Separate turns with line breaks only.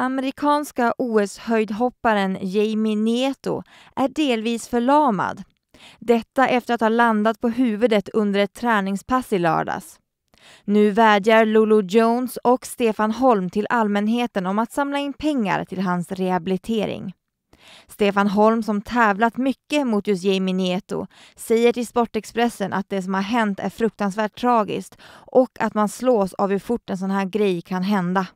Amerikanska OS-höjdhopparen Jamie Nieto är delvis förlamad. Detta efter att ha landat på huvudet under ett träningspass i lördags. Nu vädjar Lulu Jones och Stefan Holm till allmänheten om att samla in pengar till hans rehabilitering. Stefan Holm, som tävlat mycket mot just Jamie Nieto, säger till Sportexpressen att det som har hänt är fruktansvärt tragiskt och att man slås av hur fort en sån här grej kan hända.